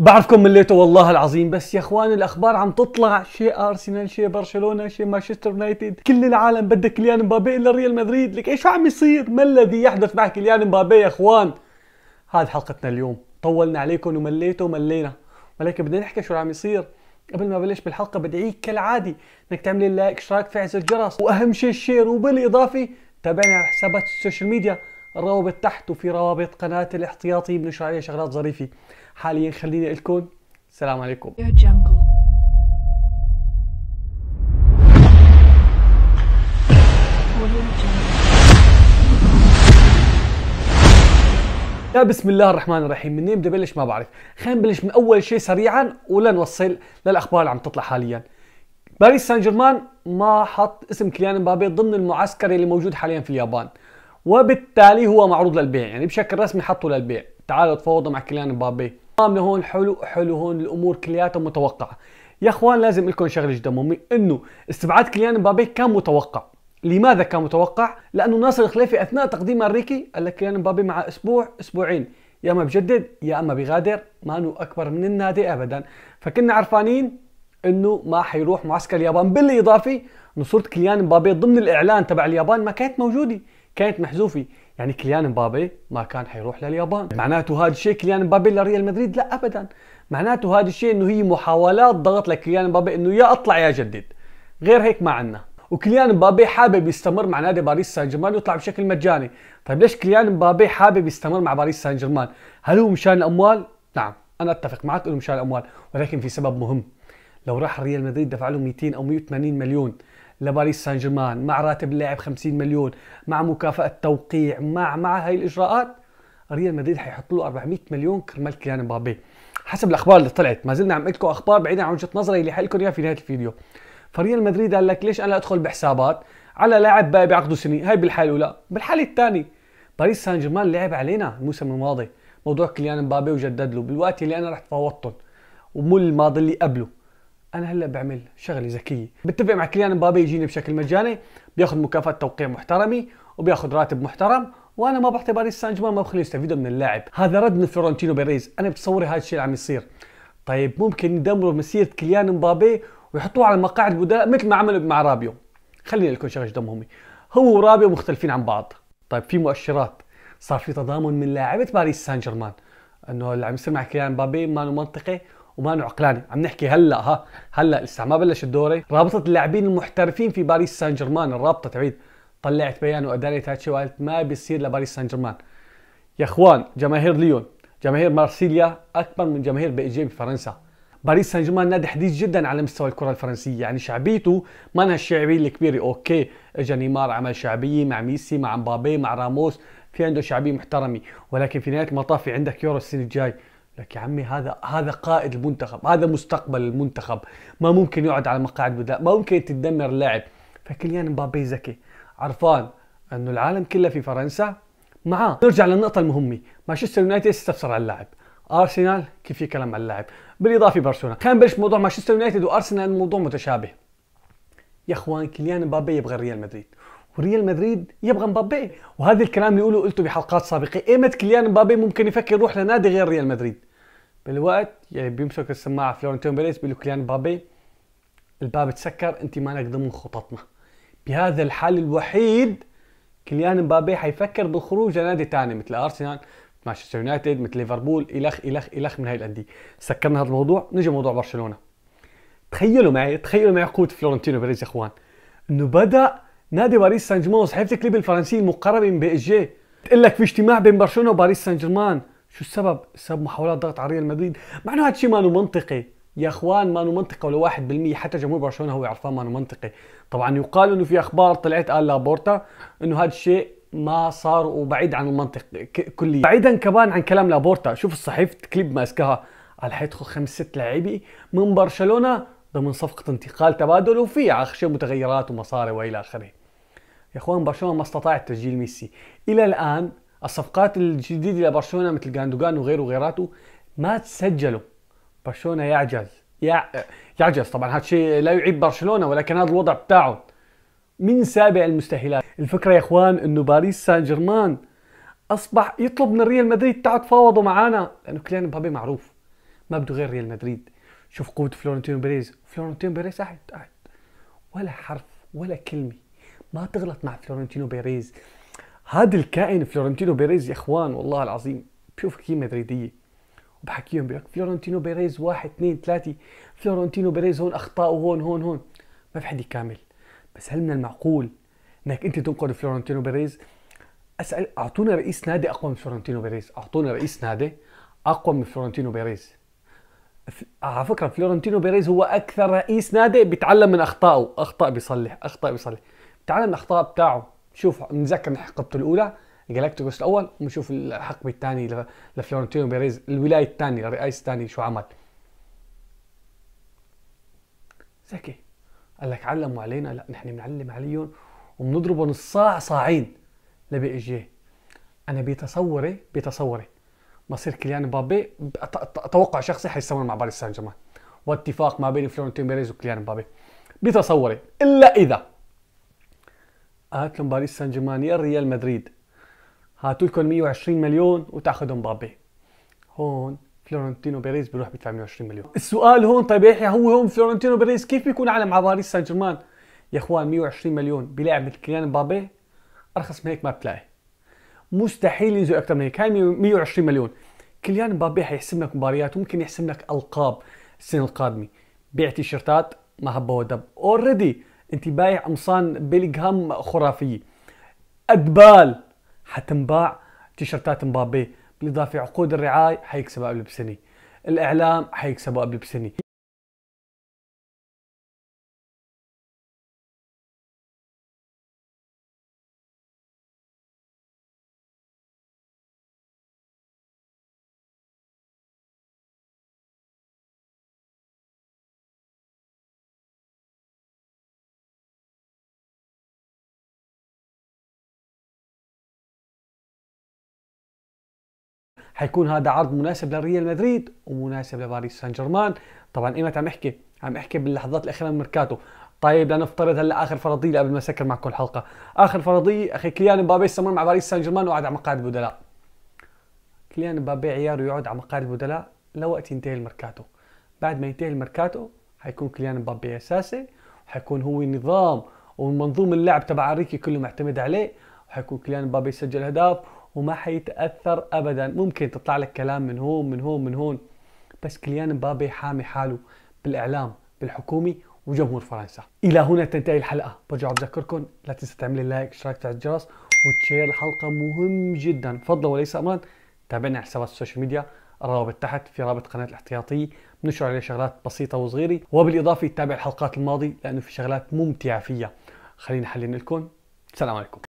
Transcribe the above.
بعرفكم مليتوا والله العظيم بس يا اخوان الاخبار عم تطلع شيء ارسنال شيء برشلونه شيء مانشستر يونايتد كل العالم بدها كليان مبابي الا ريال مدريد لك ايش عم يصير ما الذي يحدث مع كليان مبابي يا اخوان هذه حلقتنا اليوم طولنا عليكم ومليتوا وملينا ولكن بدنا نحكي شو عم يصير قبل ما بلش بالحلقه بدعيك كالعاده انك تعمل لايك اشتراك فعل زر الجرس واهم شيء الشير وبالاضافه تابعنا على حسابات السوشيال ميديا الروابط تحت وفي روابط قناه الاحتياطي بنشر عليها شغلات ظريفه حاليا خليني اقول لكم السلام عليكم يا بسم الله الرحمن الرحيم منين بدي بلش ما بعرف خلينا نبلش من اول شيء سريعا ولنوصل للاخبار اللي عم تطلع حاليا باريس سان جيرمان ما حط اسم كليان مبابي ضمن المعسكر اللي موجود حاليا في اليابان وبالتالي هو معروض للبيع يعني بشكل رسمي حطه للبيع تعالوا تفاوضوا مع كليان مبابي تمام لهون حلو حلو هون الامور كلياتها متوقعه يا اخوان لازم لكم شغله جدا مهمه انه استبعاد كليان مبابي كان متوقع لماذا كان متوقع؟ لانه ناصر الخليفي اثناء تقديم الريكي قال لك كليان مبابي مع اسبوع اسبوعين يا اما بجدد يا اما بغادر ما انه اكبر من النادي ابدا فكنا عرفانين انه ما حيروح معسكر اليابان بالاضافه انه صوره كليان مبابي ضمن الاعلان تبع اليابان ما كانت موجوده كانت محذوفه يعني كليان مبابي ما كان حيروح لليابان معناته هذا الشيء كليان مبابي لريال مدريد لا ابدا معناته هذا الشيء انه هي محاولات ضغط لكليان مبابي انه يا اطلع يا جدد غير هيك ما عندنا وكليان مبابي حابب يستمر مع نادي باريس سان جيرمان ويطلع بشكل مجاني طيب ليش كليان مبابي حابب يستمر مع باريس سان جيرمان هل هو مشان الاموال نعم انا اتفق معك انه مشان الاموال ولكن في سبب مهم لو راح ريال مدريد دفع له 200 او 180 مليون لباريس سان جيرمان مع راتب اللاعب 50 مليون مع مكافاه توقيع مع مع هاي الاجراءات ريال مدريد حيحط له 400 مليون كرمال كيليان مبابي حسب الاخبار اللي طلعت ما زلنا عم لكم اخبار بعيدا عن وجهه نظري اللي حلكم اياها في نهايه الفيديو فريال مدريد قال لك ليش انا ادخل بحسابات على لاعب باقي بعقده سنين هاي بالحاله الاولى بالحاله الثانيه باريس سان جيرمان لعب علينا الموسم الماضي موضوع كليان مبابي وجدد له بالوقت اللي انا رحت فوضته ومو الماضي اللي قبله انا هلا بعمل شغله ذكيه بتفق مع كليان مبابي يجيني بشكل مجاني بياخذ مكافاه توقيع محترمه وبياخذ راتب محترم وانا ما بعطي باريس سان جيرمان ما بخليه يستفيدوا من اللاعب هذا رد من فلورنتينو بيريز انا بتصوري هذا الشيء اللي عم يصير طيب ممكن يدمروا مسيره كليان مبابي ويحطوه على مقاعد بدلاء مثل ما عملوا مع رابيو خلينا لكم شغله دمهمي هو ورابيو مختلفين عن بعض طيب في مؤشرات صار في تضامن من لاعبه باريس سان جيرمان انه اللي عم يصير مع كليان مبابي ما منطقي ومانو عقلاني عم نحكي هلا ها هلا لسه ما بلش الدوري رابطه اللاعبين المحترفين في باريس سان جيرمان الرابطه تعيد طلعت بيان وادانت هاتشي وقالت ما بيصير لباريس سان جيرمان يا اخوان جماهير ليون جماهير مارسيليا اكبر من جماهير جي بفرنسا باريس سان جيرمان نادي حديث جدا على مستوى الكره الفرنسيه يعني شعبيته ما لها الشعبيه الكبيره اوكي اجى نيمار عمل شعبيه مع ميسي مع مبابي مع راموس في عنده شعبيه محترمه ولكن في نهايه المطاف في عندك يورو السنه الجاي لك يا عمي هذا هذا قائد المنتخب هذا مستقبل المنتخب ما ممكن يقعد على مقاعد بدلاء ما ممكن تدمر اللاعب فكليان مبابي ذكي عرفان انه العالم كله في فرنسا معاه نرجع للنقطة المهمة مانشستر يونايتد استفسر على اللاعب ارسنال كيف في كلام على اللاعب بالاضافه برشلونه خلينا نبلش موضوع مانشستر يونايتد وارسنال موضوع متشابه يا اخوان كليان مبابي يبغى ريال مدريد وريال مدريد يبغى مبابي وهذا الكلام اللي قلته بحلقات سابقه ايمت كليان مبابي ممكن يفكر يروح لنادي غير ريال مدريد الوقت يعني بيمسك السماعه فلورنتين بيريز بيقول له كليان مبابي الباب تسكر انت مالك ضمن خططنا بهذا الحال الوحيد كليان مبابي حيفكر بالخروج لنادي ثاني مثل ارسنال مانشستر يونايتد مثل ليفربول الخ الخ الخ من هاي الانديه سكرنا هذا الموضوع نجي موضوع برشلونه تخيلوا معي تخيلوا معي قوه فلورنتينو بيريز يا اخوان انه بدا نادي باريس سان جيرمان وصحيفه كليب الفرنسيه المقربه من بي اس جي تقول لك في اجتماع بين برشلونه وباريس سان جيرمان شو السبب؟ السبب محاولات ضغط على ريال مدريد، مع انه هذا الشيء ما منطقي، يا اخوان ما منطقي ولا 1% حتى جمهور برشلونه هو عرفان ما منطقي، طبعا يقال انه في اخبار طلعت قال لابورتا انه هذا الشيء ما صار وبعيد عن المنطق كليا، بعيدا كمان عن كلام لابورتا، شوف الصحيفه كليب ماسكها قال حيدخل خمس ست لعيبه من برشلونه ضمن صفقه انتقال تبادل وفي اخر متغيرات ومصاري والى اخره. يا اخوان برشلونه ما استطاع تسجيل ميسي، الى الان الصفقات الجديده لبرشلونه مثل جاندوجان وغيره وغيراته ما تسجلوا برشلونه يعجز يعجز طبعا هذا الشيء لا يعيب برشلونه ولكن هذا الوضع بتاعه من سابع المستحيلات الفكره يا اخوان انه باريس سان جيرمان اصبح يطلب من ريال مدريد تعال تفاوضوا معنا لانه كليان مبابي معروف ما بده غير ريال مدريد شوف قوه فلورنتينو بيريز فلورنتينو بيريز قاعد قاعد ولا حرف ولا كلمه ما تغلط مع فلورنتينو بيريز هذا الكائن فلورنتينو بيريز يا اخوان والله العظيم بشوف كثير مدريديه وبحكيهم بيقول فلورنتينو بيريز واحد اثنين ثلاثه فلورنتينو بيريز هون اخطاء وهون هون هون ما في حد يكامل بس هل من المعقول انك انت تنقد فلورنتينو بيريز اسال اعطونا رئيس نادي اقوى من فلورنتينو بيريز اعطونا رئيس نادي اقوى من فلورنتينو بيريز على فكره فلورنتينو بيريز هو اكثر رئيس نادي بيتعلم من اخطائه اخطاء بيصلح اخطاء بيصلح من الاخطاء بتاعه شوف نذكر حقبته الاولى جالاكتيكوس الاول ونشوف الحقبه الثانيه لفلورنتينو بيريز الولايه الثانيه الرئاسه الثانيه شو عمل ذكي قال لك علموا علينا لا نحن بنعلم عليهم وبنضربهم الصاع صاعين لبي جي انا بتصوري بتصوري مصير كليان مبابي توقع شخصي حيستمر مع باريس سان جيرمان واتفاق ما بين فلورنتين بيريز وكليان مبابي بتصوري الا اذا هات لهم باريس سان جيرمان يا ريال مدريد هاتوا لكم 120 مليون وتاخذوا مبابي هون فلورنتينو بيريز بيروح بيدفع 120 مليون السؤال هون طيب يحيى هو هون فلورنتينو بيريز كيف بيكون على مع باريس سان جيرمان يا اخوان 120 مليون بلاعب مثل كيليان مبابي ارخص من هيك ما بتلاقي مستحيل ينزل اكثر من هيك هاي 120 مليون كيليان مبابي حيحسم لك مباريات وممكن يحسم لك القاب السنه القادمه بيع تيشيرتات ما هبه ودب اوريدي انت بايع قمصان بيلغهام خرافيه ادبال حتنباع تيشرتات مبابي بالاضافه عقود الرعايه حيكسبها قبل بسنه الاعلام حيكسبها قبل بسنه حيكون هذا عرض مناسب لريال مدريد ومناسب لباريس سان جيرمان طبعا ايمت عم احكي عم احكي باللحظات الاخيره من ميركاتو طيب لنفترض هلا اخر فرضيه قبل ما اسكر معكم الحلقه اخر فرضيه اخي كليان مبابي استمر مع باريس سان جيرمان وقعد على مقاعد البدلاء كليان مبابي عياره يقعد على مقاعد البدلاء لوقت ينتهي الميركاتو بعد ما ينتهي الميركاتو حيكون كليان مبابي اساسي وحيكون هو نظام ومنظوم اللعب تبع ريكي كله معتمد عليه وحيكون كليان مبابي يسجل اهداف وما حيتاثر ابدا ممكن تطلع لك كلام من هون من هون من هون بس كليان مبابي حامي حاله بالاعلام بالحكومي وجمهور فرنسا الى هنا تنتهي الحلقه برجع بذكركم لا تنسى تعمل لايك اشتراك تحت الجرس وتشير الحلقه مهم جدا فضلا وليس امرا تابعنا على حسابات السوشيال ميديا الرابط تحت في رابط قناه الاحتياطي بنشر عليه شغلات بسيطه وصغيره وبالاضافه تابع الحلقات الماضيه لانه في شغلات ممتعه فيها خلينا حلين لكم السلام عليكم